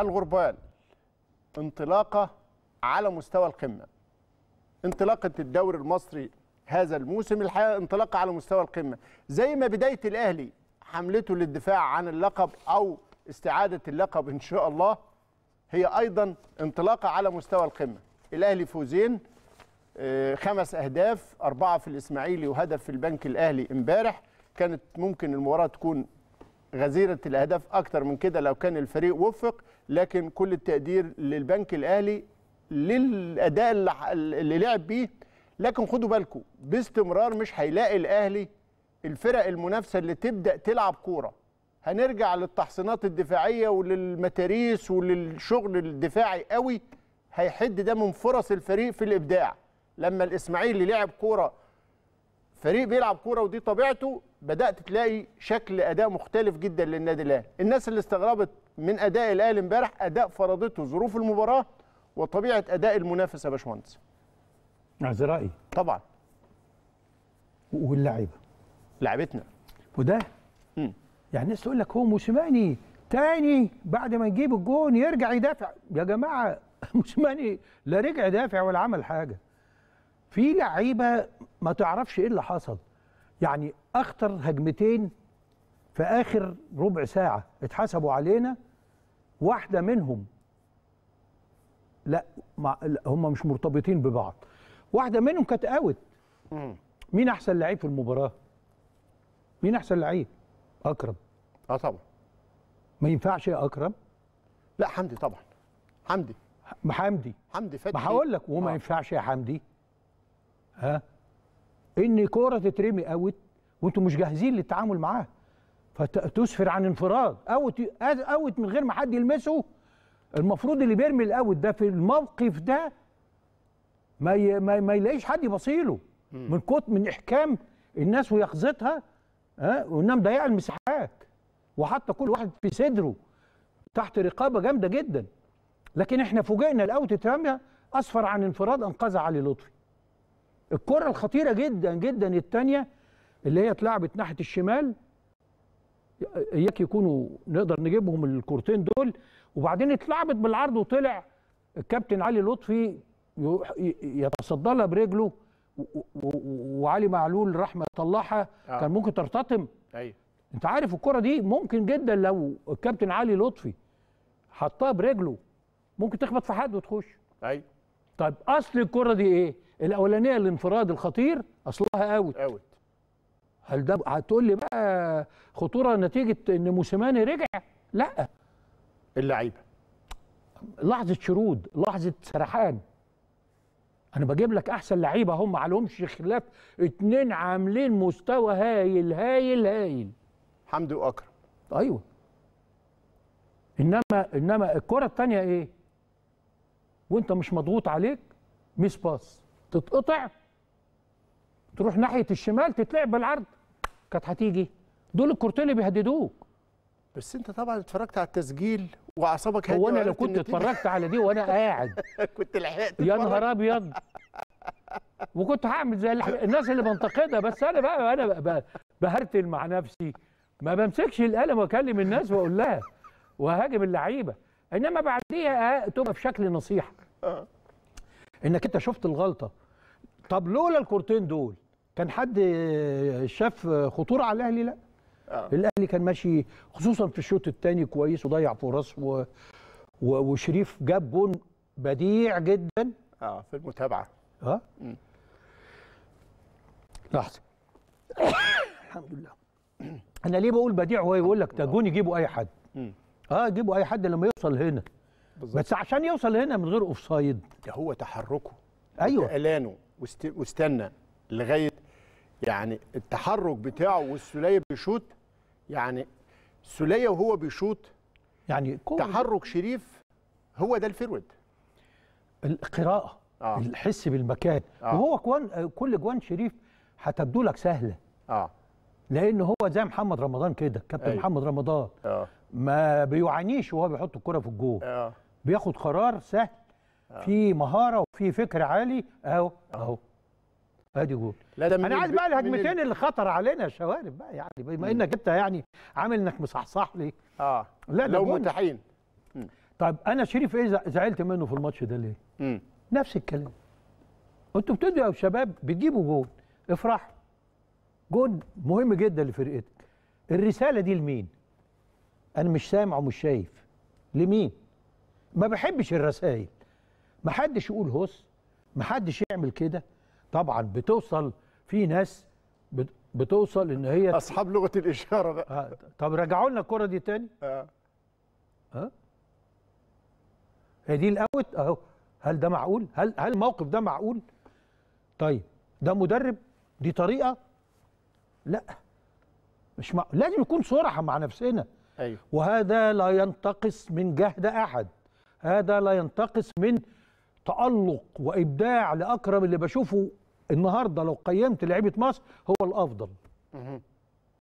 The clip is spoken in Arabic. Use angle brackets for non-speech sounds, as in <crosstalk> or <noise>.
الغربال انطلاقه على مستوى القمه انطلاقه الدوري المصري هذا الموسم الحقيقه انطلاقه على مستوى القمه زي ما بدايه الاهلي حملته للدفاع عن اللقب او استعاده اللقب ان شاء الله هي ايضا انطلاقه على مستوى القمه الاهلي فوزين آه، خمس اهداف اربعه في الاسماعيلي وهدف في البنك الاهلي امبارح كانت ممكن المباراه تكون غزيرة الأهداف أكتر من كده لو كان الفريق وفق لكن كل التقدير للبنك الأهلي للأداء اللي لعب بيه لكن خدوا بالكم باستمرار مش هيلاقي الأهلي الفرق المنافسة اللي تبدأ تلعب كورة هنرجع للتحصينات الدفاعية وللمتاريس وللشغل الدفاعي قوي هيحد ده من فرص الفريق في الإبداع لما الإسماعيلي لعب كورة فريق بيلعب كوره ودي طبيعته بدات تلاقي شكل اداء مختلف جدا للنادي الاهلي الناس اللي استغربت من اداء الاهلي امبارح اداء فرضته ظروف المباراه وطبيعه اداء المنافس يا باشمهندس عايز رايي طبعا واللعيبه لعبتنا وده مم. يعني الناس تقول لك هو موسيماني تاني بعد ما يجيب الجون يرجع يدافع يا جماعه <laughs> موسيماني لا رجع يدافع ولا عمل حاجه في لعيبه ما تعرفش ايه اللي حصل يعني اخطر هجمتين في اخر ربع ساعه اتحسبوا علينا واحده منهم لا, لا هم مش مرتبطين ببعض واحده منهم كانت اوت مين احسن لعيب في المباراه مين احسن لعيب اكرم اه طبعا ما ينفعش يا اكرم لا حمدي طبعا حمدي حمدي حمدي فتحي ما هقول لك وما آه. ينفعش يا حمدي ها ان كوره تترمي اوت وانتم مش جاهزين للتعامل معاها فتسفر عن انفراد اوت اوت من غير ما حد يلمسه المفروض اللي بيرمي الاوت ده في الموقف ده ما ي... ما, ما يلاقيش حد يبصيله من كت من احكام الناس ويقظتها ها وانها مضيعه المساحات وحتى كل واحد في صدره تحت رقابه جامده جدا لكن احنا فوجئنا الاوت اترمى اسفر عن انفراد انقذها علي لطفي الكرة الخطيرة جدا جدا الثانية اللي هي اتلعبت ناحية الشمال اياك يكونوا نقدر نجيبهم الكورتين دول وبعدين اتلعبت بالعرض وطلع الكابتن علي لطفي يتصدى لها برجله وعلي معلول رحمه طلعها آه. كان ممكن ترتطم ايوه انت عارف الكره دي ممكن جدا لو الكابتن علي لطفي حطها برجله ممكن تخبط في حد وتخش ايوه طيب اصل الكره دي ايه؟ الاولانيه الانفراد الخطير اصلها اوت اوت هل ده هتقول لي بقى خطوره نتيجه ان موسيماني رجع لا اللعيبه لحظه شرود لحظه سرحان انا بجيب لك احسن لعيبه هم عليهمش خلاف اتنين عاملين مستوى هايل هايل هايل حمدي واكرم ايوه انما انما الكره الثانيه ايه وانت مش مضغوط عليك ميس باس تتقطع تروح ناحيه الشمال تتلعب بالعرض كانت هتيجي دول الكورتين اللي بيهددوك بس انت طبعا اتفرجت على التسجيل واعصابك هو انا لو كنت اتفرجت على دي وانا <laughs> قاعد كنت لحقت يا نهار ابيض وكنت هعمل زي الناس اللي بنتقدها بس انا بقى انا بهرتل مع نفسي ما بمسكش القلم واكلم الناس واقول لها وهاجم اللعيبه انما بعديها آه، تبقى بشكل نصيحه آه. انك انت شفت الغلطه طب لولا الكورتين دول كان حد شاف خطوره على الاهلي لا آه. الاهلي كان ماشي خصوصا في الشوط الثاني كويس وضيع فرص و... و... وشريف جاب جون بديع جدا اه في المتابعه اه لحظه الحمد لله انا ليه بقول بديع وهو يقول لك ده آه. جون يجيبه اي حد م. اه يجيبه اي حد لما يوصل هنا بس عشان يوصل هنا من غير اوفسايد ده هو تحركه ايوه الانه واستنى لغايه يعني التحرك بتاعه والسوليه بيشوط يعني السوليه وهو بيشوط يعني تحرك شريف هو ده الفرود القراءه آه. الحس بالمكان آه. وهو كوان كل جوان شريف هتبدو لك سهله اه لان هو زي محمد رمضان كده كابتن أيوه. محمد رمضان آه. ما بيعانيش وهو بيحط الكره في الجول آه. بياخد قرار سهل آه. في مهاره وفي فكر عالي اهو اهو ادي جول انا عايز بقى الهجمتين اللي خطر علينا شوارب بقى يعني بما انك انت يعني عامل انك مصحصح لي اه لا لو متاحين طيب انا شريف ايه زعلت منه في الماتش ده ليه؟ مم. نفس الكلام انتوا بتدوا يا شباب بتجيبوا جول افرحوا جول مهم جدا لفرقتك الرساله دي لمين؟ انا مش سامع ومش شايف لمين؟ ما بحبش الرسائل ما حدش يقول هس ما حدش يعمل كده طبعا بتوصل في ناس بتوصل ان هي اصحاب لغه الاشاره بقى آه طب رجعوا لنا الكره دي تاني اه ها آه؟ هي دي الاوت اهو هل ده معقول هل هل الموقف ده معقول طيب ده مدرب دي طريقه لا مش مع... لازم يكون صراحه مع نفسنا أيوه. وهذا لا ينتقص من جهد احد هذا لا ينتقص من تألق وإبداع لأكرم اللي بشوفه النهارده لو قيمت لعيبة مصر هو الأفضل